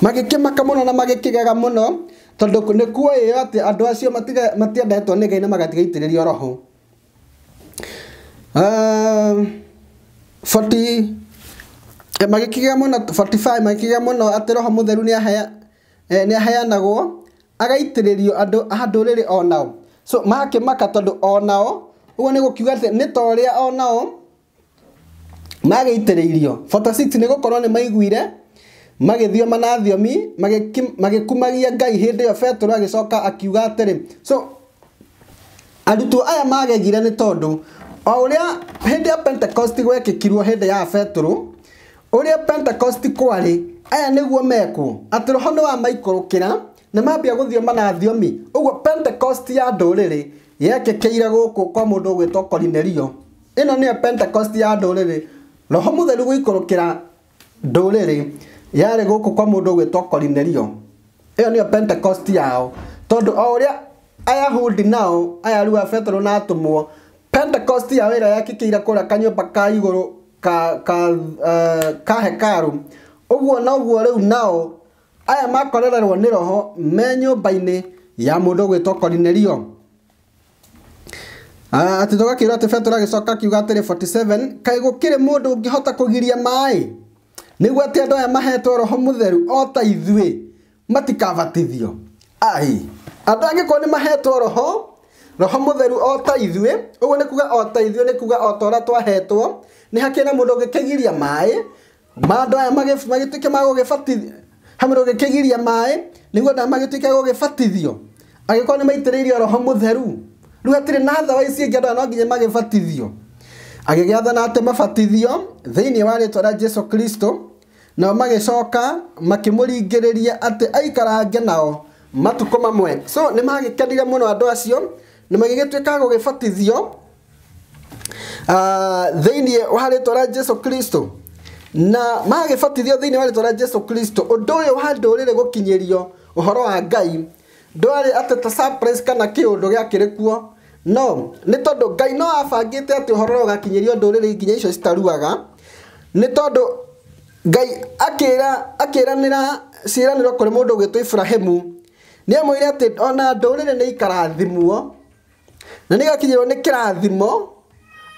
magä kä maka må no na magä kä gega må no tondå nä kuoä yo atä andå acio matiendetwo nä gai na magatiga itä rä rio roho ehm, magä kä gega må no magä kä gega må no atä roho må theru nä ahea Eh, nä aheanagwo rio andå rä rä onao so makä maka tondå onao å guo nä gå kiuga atä nä ta rä a onao magä itä rä irio nä gå korwo nä maiguire magĩthioma na magä kumagia ngai hĩndĩ ĩyo agä coka akiuga atĩrĩ so arutwo aya magegire nĩ tondũ o ũrĩa hĩndĩ ya kirwo hä ndä ya betũrũ ũrĩa pentecost kwarĩ aya niguo meku ati roho ni wa maikurukira ni mambia guthioma na thiomi uguo pentecost ya nduriri yekekeire guku kwa mundu ugwitwo korinerio ino niyo pentecost ya nduriri roho mutheru guikurukira nduriri yari guku kwa mundu ugwitwo korinerio ĩyo nĩyo pentecost yao tondũ o ũrĩa ayahudi nao ayarua petero na atũmwo pentecost yao ĩrĩa yekĩkĩire kũrĩa kanyũmba ka igũrũ ka, ka, uh, ka hekaru ũguo noguo rĩu nao aya makorererwo nĩ roho me nyũmba-inĩ ya mũndũ ũgwĩtwo Korinelio ati ah, tũgakĩrwo atĩ Petero agĩcoka akiuga atĩrĩ 47 kaĩ gũkĩrĩ mũndũ ũngĩhota kũgiria maaĩ nĩguo atĩ andũ aya mahetwo roho mũtheru o ta ithuĩ matikabatithio ai andũ angĩkorwo nĩ mahetwo roho roho mũtheru o ta ithuĩ ũguo nĩ kuga o ta ithuĩ nĩ kuga o ta ũrĩa twahetwo nĩ hakĩrĩ na mũndũ ũngĩkĩgiria maaĩ manda aya magituike magugibatithi hamwe gikigiria mai niguo nda magituike gugibatithio agikorwo nimaitiriirio roho mutheru riu hatiri na thawa ici ingi andu no nginya magibatithio agigiathana ati mabatithio thiini wa ritwa ria jesu kristo nao magicoka makimuringiriria ati aikarange nao matuko mamwe so nä magäkenire må no andå acio nä magägätuä ka gå gä batithio ah, thä inä wa rä twa rä a jesu kristo na magĩbatithio thĩinĩ wa rĩtwa rĩa Jesu Kristo ũndũ ũyũ wa ndũrĩrĩ gũkinyĩrio ũhoro wa Ngai ndwarĩ atĩ ta surprise kana kĩũndũ gĩakĩrĩ kuo no nĩ tondũ Ngai no abangĩte atĩ ũhoro ũgakinyĩrio ndũrĩrĩ nginya icio citaruaga nĩ tondũ Ngai akĩra akĩranĩra ciĩranĩro kũrĩ mũndũ ũgĩtwo Iburahĩmu nĩ amwĩrire atĩ ona ndũrĩrĩ nĩ ikarathimwo na nĩ igakinyĩrwo nĩ kĩrathimo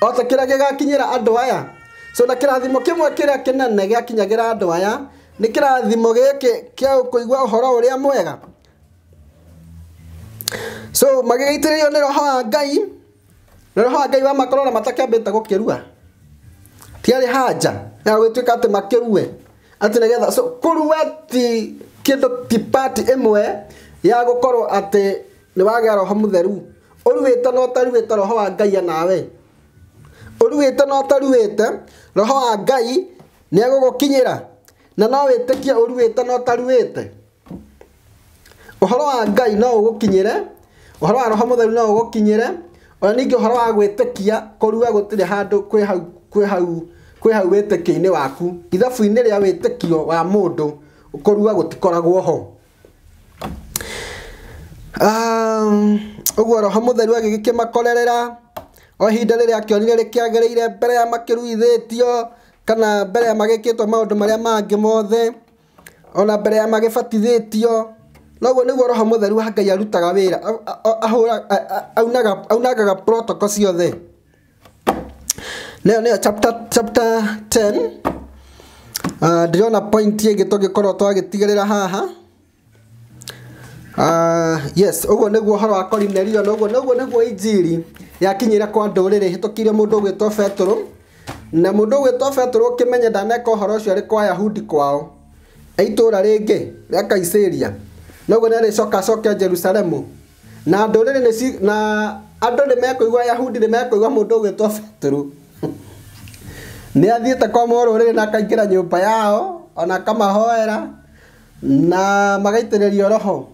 o ta kĩrĩa gĩgakinyĩra andũ aya so na kirathimo kimwe kiria kinene gĩakinyagira andũ aya nĩ kĩrathimo gĩkĩ kĩa kũigua uhoro ũrĩa mwega so magĩgĩitĩrĩrio nĩ roho wa ngai nĩ roho wa ngai wa makorora matakĩambĩte gũkĩrua tiarĩ haja ya gũgĩtuĩka atĩ makirue atĩ nĩgetha so kũrua ti kĩndũ ti part ĩmwe ya gũkorwo atĩ ni wagĩa roho mutheru ũruĩte na ũtaruĩte roho wa ngai anawe uruwite na utaruwite roho wa ngai nä egågåkinyä na no wä tä kie uruwite na utaruwite uhoro wa ngai no ugukinyire uhoro wa roho mutheru no ugukinyire ona ningi uhoro wa gwitikia kuruga gutire handu kwi hau kwi hau kwi hau witikio-ini waku ithabu-ini ria witikio wa mundu kuruga gutikoragwo ho um, uguo roho mutheru agigikimakorerera o ihinda rĩrĩa akĩonire rĩkĩagĩrĩire mbere ya tio kana mbere ya ndå marä a mangä mothe ona mbere ya tio noguo nĩguo roho mũtheru wa ngai arutaga wĩra aunangaga protocol ciothe nĩyo nĩyo chapter, chapter 10 ah, ndĩrona uh, point tigä rä ra haha uh, yes guo å horo wa korinelio noguo noguo guo injiri yakinyire kwa ndũrĩrĩ hĩtũkire mũndũ ũgwĩtwo Petero na mũndũ ũgwĩtwo Petero ũkĩmenye ndaneka ũhoro ũcio arĩ kwa Ayahudi kwao itũũra rĩngĩ rĩa Kaisĩria noguo nĩarĩcoka acoke Jerusalemu na ndũrĩrĩ nĩci na andũ nĩmekũigua Ayahudi nĩmekũigua mũndũ ũgwĩtwo Petero *laughs* nĩathiĩte kwa mũrũrĩrĩ na akaingĩra nyũmba yao ona akamahoera na magaitĩrĩrio roho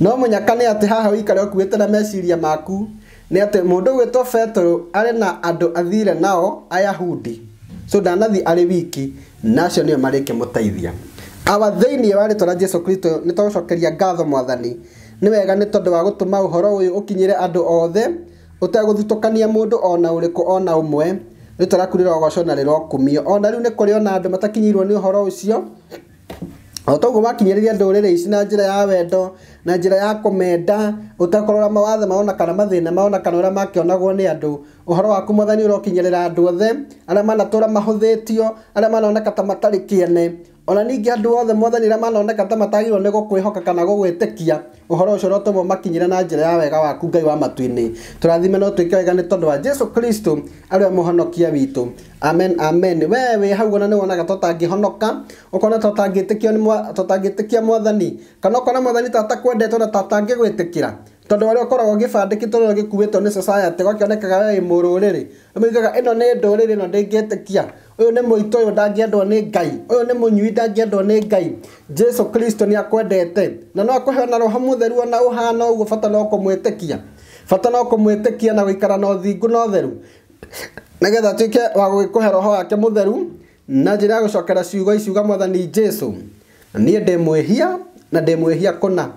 no mũnyaka nĩ atĩ haha ũikare ũkuĩte na meciria maku nä atä må ndå gwä two petero arä na andå athire nao ayahudi so ndanathi arä wiki nacio nä o marä kä må teithia awa thä wa warä twara jesu kristo nä twagå cokeria ngatho mwathani nä wega nä tondå wa gå tå ma å horo å yå å kinyä re andå othe å tegå thutåkania må ndå ona å rä kå ona å mwe rä twa raku rä rogocwo rä rokumio ona rä u nä kå rä ona andå matakinyä irwo nä å horo å cio o toguo wakinyĩrĩria ndũrĩrĩ ici na njĩra ya wendo na njĩra ya kũmenda ũtakorora mawathe maona kana mathĩna maona kana ũrĩa makĩonagwo nĩ andũ ũhoro waku mwathani ũrokinyĩrĩra andũ othe arĩa manatũũra mahũthĩtio arĩa manoneka ta matarĩ kiene ona ningä andå othe mwathani rä maroneka ta matagirwo nä gå kwä hoka kana gå gwä tä kia å horo å cio rotå mo makinyä na njä ra ya wega waku ngai wa matu-inä tå rathime no twä ke wega nä tondå wa jesu kristo arä a må honokia witå amen amen we wä hau ona nä wonaga totangä honoka å kona tåtangä tä kia mwathani kana å kona mwathani tatakwendete ona tatangä gwä tä kä ra tondå arä a å koragwo gä bandäkitwo rä gä kuä two nä gakionekaga wä må rå rä rä maugaga ä no nä ndå rä rä no ndä ngä tä kia å yå nä må itå å yå ndangäendwo nä ngai å yå nä må nyui ndangäendwo nä ngai jesu kristo nä akwendete na no akåheo na roho må theru ona å hana å guo bata no kå mwä tä kia bata no kå mwä tä kia na gå ikara na å thingu na å theru nä getha tuä ke wa gå gä kå he roho wake må theru na njä ra ya gå cokera ciugo iciuga mwathani jesu niä ndä mwä hia na ndä mwä hia kå na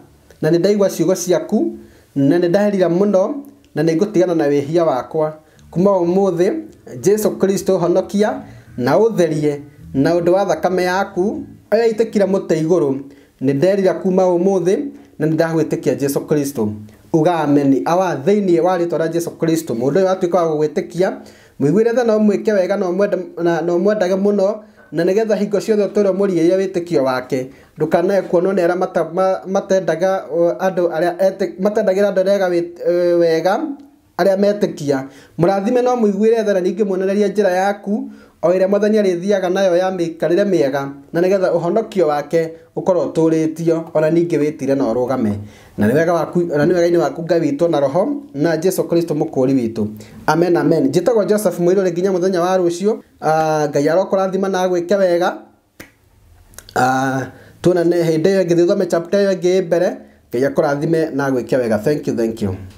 na nä ndaigua ciugo ciaku na nĩ ndaheririe mũno na nĩ tigana na wĩhia wakwa kuma thä jesu kristo honokia na utherie na ũndũ wa thakame yaku må itĩkira igå rå nä nderira kuma thä na nĩ ndagwĩtĩkia jesu kristo uga ameni awa inä wa rĩtwa rĩa jesu kristo yå watuä atuĩka wa gũgwĩtĩkia re tha no ke wega na ũmwendage mũno na nigetha hingo ciothe wä tä kio wake ndũkanae kuonwo nĩ arĩa matendaga andå arĩa matendagĩra andũ rega e, wega kia må rathime no mũiguĩre tha na ningĩ njä ra yaku o ĩrĩa mwathani arĩthiaga nayo ya mikarire miega na nigetha uhonokio wake ũkorwo ũtũrĩtio ona ningĩ witire na ũrũgame na nĩ wega waku ona nĩ wega-inĩ waku Ngai na roho na Jesu Kristo mukuri witu amen amen jitago Joseph le ginya mũthenya wa rucio a rũciũ ah, Ngai thima na gwike wega a ah, tuonane hĩndĩ ĩyo ĩngĩ thutha chapter ya gebere mbere Ngai thime na gwike wega thank you thank you